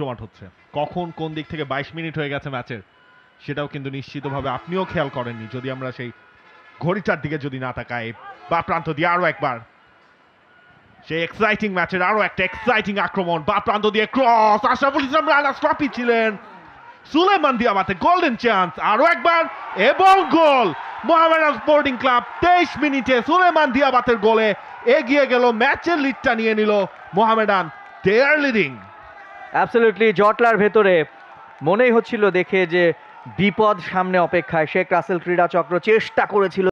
জমাট হচ্ছে কখন কোন দিক থেকে বাইশ মিনিট হয়ে গেছে ম্যাচের সেটাও কিন্তু নিশ্চিতভাবে আপনিও খেয়াল করেননি যদি আমরা সেই ঘড়িটার দিকে যদি না তাকাই বা প্রান্ত দিয়ে আরও একবার সেই এক্সাইটিং ম্যাচের আরও একটা এক্সাইটিং আক্রমণ বা প্রান্ত দিয়ে ক্রস আশরাফুল ইসলাম ছিলেন সুলেমান দিয়াবাতে গোল্ডেন চান্স আরও একবার এবং গোল মোহামেডান স্পোর্টিং ক্লাব তেইশ মিনিটে সুলেমান দিয়াবাতের গোলে এগিয়ে গেল ম্যাচের লিডটা নিয়ে নিল Mohammedan they are leading absolutely জটলার ভেতরে মনেই হচ্ছিল দেখে যে বিপদ সামনে অপেক্ষায় শেখ রাসেল ক্রীড়া চক্র চেষ্টা করেছিল